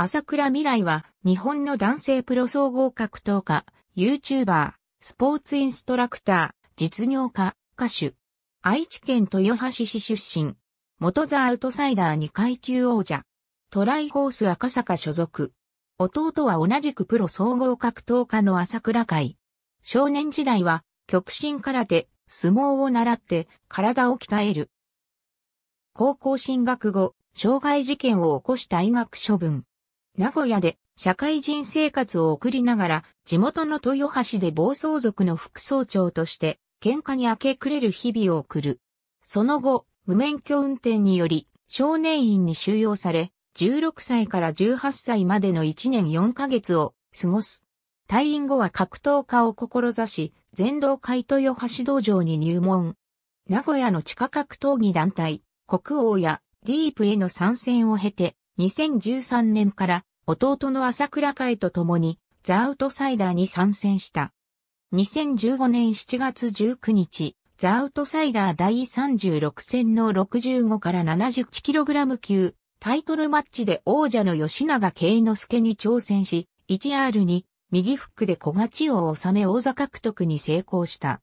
朝倉未来は日本の男性プロ総合格闘家、YouTuber、スポーツインストラクター、実業家、歌手。愛知県豊橋市出身。元ザアウトサイダー2階級王者。トライホース赤坂所属。弟は同じくプロ総合格闘家の朝倉会。少年時代は極真空手、相撲を習って体を鍛える。高校進学後、障害事件を起こした医学処分。名古屋で社会人生活を送りながら、地元の豊橋で暴走族の副総長として、喧嘩に明け暮れる日々を送る。その後、無免許運転により、少年院に収容され、16歳から18歳までの1年4ヶ月を過ごす。退院後は格闘家を志し、全道会豊橋道場に入門。名古屋の地下格闘技団体、国王やディープへの参戦を経て、2013年から弟の朝倉海と共に、ザ・アウトサイダーに参戦した。2015年7月19日、ザ・アウトサイダー第36戦の65から 71kg 級、タイトルマッチで王者の吉永慶之助に挑戦し、1R に右フックで小勝ちを収め王座獲得に成功した。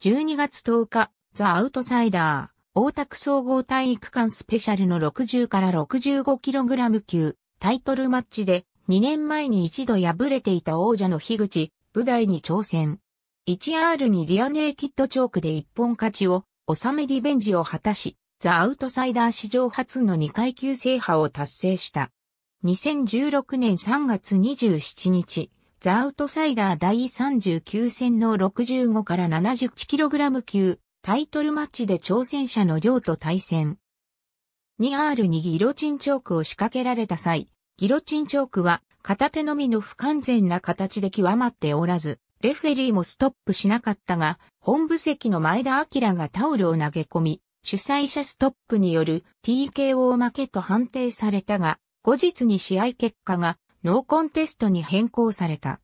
12月10日、ザ・アウトサイダー、大田区総合体育館スペシャルの60から 65kg 級、タイトルマッチで2年前に一度敗れていた王者の樋口、舞台に挑戦。1R にリアネーキッドチョークで一本勝ちを収めリベンジを果たし、ザ・アウトサイダー史上初の2階級制覇を達成した。2016年3月27日、ザ・アウトサイダー第39戦の65から 71kg 級タイトルマッチで挑戦者の量と対戦。2R にギロチンチョークを仕掛けられた際、ギロチンチョークは片手のみの不完全な形で極まっておらず、レフェリーもストップしなかったが、本部席の前田明がタオルを投げ込み、主催者ストップによる TKO 負けと判定されたが、後日に試合結果がノーコンテストに変更された。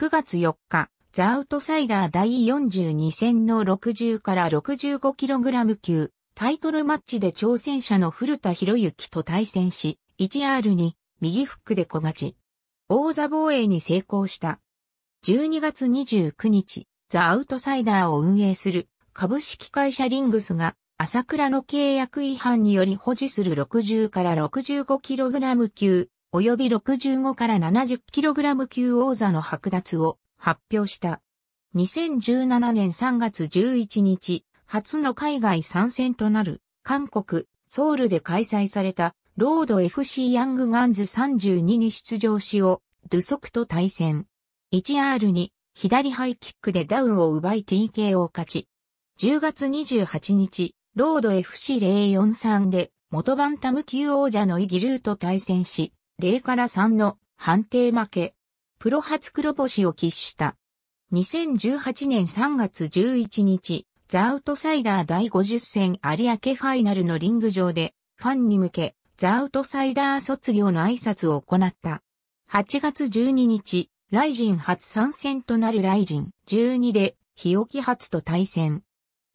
9月4日、ザ・アウトサイダー第42戦の60から 65kg 級タイトルマッチで挑戦者の古田博之と対戦し、1R に右フックで小勝ち。王座防衛に成功した。12月29日、ザ・アウトサイダーを運営する株式会社リングスが朝倉の契約違反により保持する60から 65kg 級及び65から 70kg 級王座の剥奪を発表した。2017年3月11日、初の海外参戦となる韓国、ソウルで開催されたロード FC ヤングガンズ32に出場しを、ドゥソクと対戦。1R に左ハイキックでダウンを奪い TK を勝ち。10月28日、ロード FC043 で元バンタム級王者のイギルーと対戦し、0から3の判定負け。プロ初黒星を喫した。2018年3月11日、ザ・アウトサイダー第50戦有明ファイナルのリング上で、ファンに向け、ザ・アウトサイダー卒業の挨拶を行った。8月12日、ライジン初参戦となるライジン12で、日置初と対戦。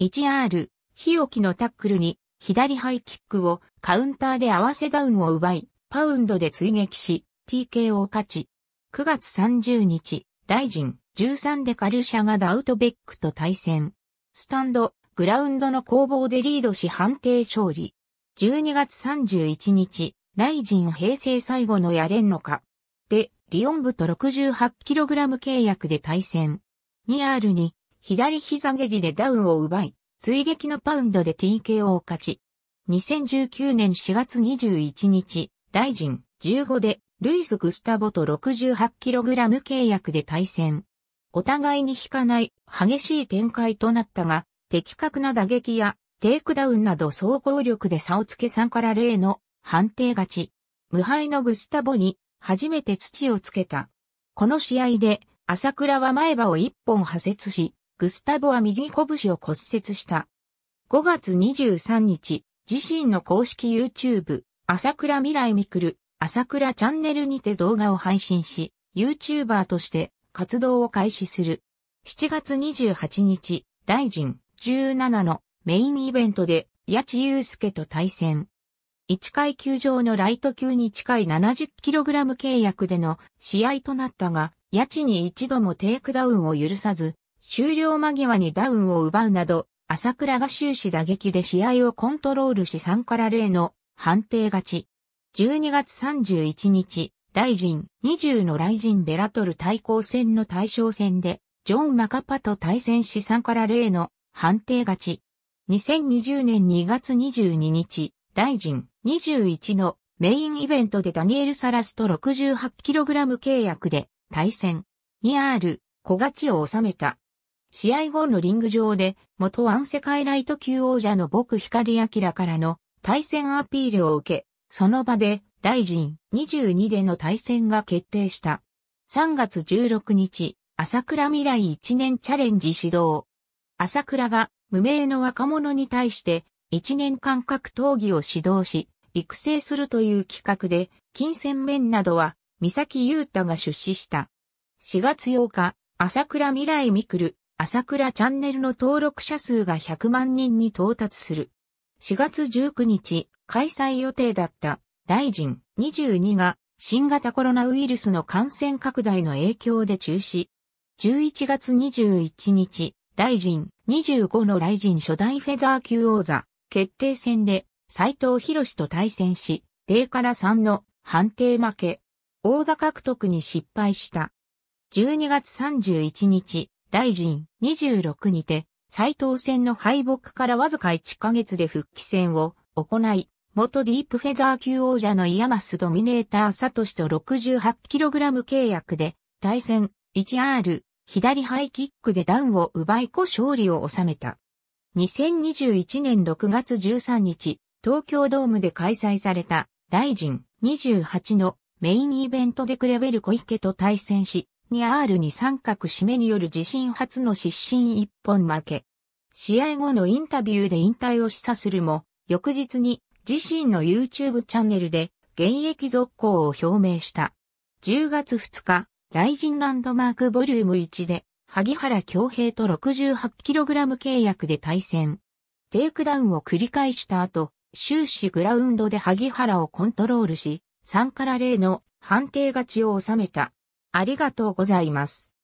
1R、日置のタックルに、左ハイキックをカウンターで合わせダウンを奪い、パウンドで追撃し、TK を勝ち。9月30日、ライジン13でカルシャがダウトベックと対戦。スタンド、グラウンドの攻防でリードし判定勝利。12月31日、雷神平成最後のやれんのか。で、リオン部と 68kg 契約で対戦。2R に、左膝蹴りでダウンを奪い、追撃のパウンドで TKO を勝ち。2019年4月21日、ライジン15で、ルイス・グスタボと 68kg 契約で対戦。お互いに引かない激しい展開となったが、的確な打撃やテイクダウンなど総合力で差をつけ3から0の判定勝ち。無敗のグスタボに初めて土をつけた。この試合で朝倉は前歯を1本破折し、グスタボは右拳を骨折した。5月23日、自身の公式 YouTube、朝倉未来みくる、朝倉チャンネルにて動画を配信し、YouTuber として活動を開始する。7月28日、大臣17のメインイベントで八千祐介と対戦。1階球場のライト級に近い 70kg 契約での試合となったが、八千に一度もテイクダウンを許さず、終了間際にダウンを奪うなど、朝倉が終始打撃で試合をコントロールし3から0の判定勝ち。12月31日、大臣、20の雷神ベラトル対抗戦の対象戦で、ジョン・マカパと対戦し3から0の判定勝ち。2020年2月22日、ライジン21のメインイベントでダニエル・サラスと 68kg 契約で対戦。2R、小勝ちを収めた。試合後のリング上で、元ワン世界ライト級王者の僕光明からの対戦アピールを受け、その場で、ライジン22での対戦が決定した。3月16日、朝倉未来1年チャレンジ始動。朝倉が無名の若者に対して、1年間格闘技を指導し、育成するという企画で、金銭面などは、三崎優太が出資した。4月8日、朝倉未来ミクル、朝倉チャンネルの登録者数が100万人に到達する。4月19日、開催予定だった、ライジン22が、新型コロナウイルスの感染拡大の影響で中止。11月21日、大臣25の雷神初代フェザー級王座、決定戦で、斎藤博士と対戦し、0から3の判定負け。王座獲得に失敗した。12月31日、大臣26にて、斎藤戦の敗北からわずか1ヶ月で復帰戦を行い、元ディープフェザー級王者のイヤマスドミネーターサトシと 68kg 契約で、対戦 1R 左ハイキックでダウンを奪い子勝利を収めた。2021年6月13日、東京ドームで開催された、ライジン28のメインイベントでクレベル小池と対戦し、に r に三角締めによる自身初の失神一本負け。試合後のインタビューで引退を示唆するも、翌日に自身の YouTube チャンネルで現役続行を表明した。10月2日、ジンランドマークボリューム1で、萩原京平と 68kg 契約で対戦。テイクダウンを繰り返した後、終始グラウンドで萩原をコントロールし、3から0の判定勝ちを収めた。ありがとうございます。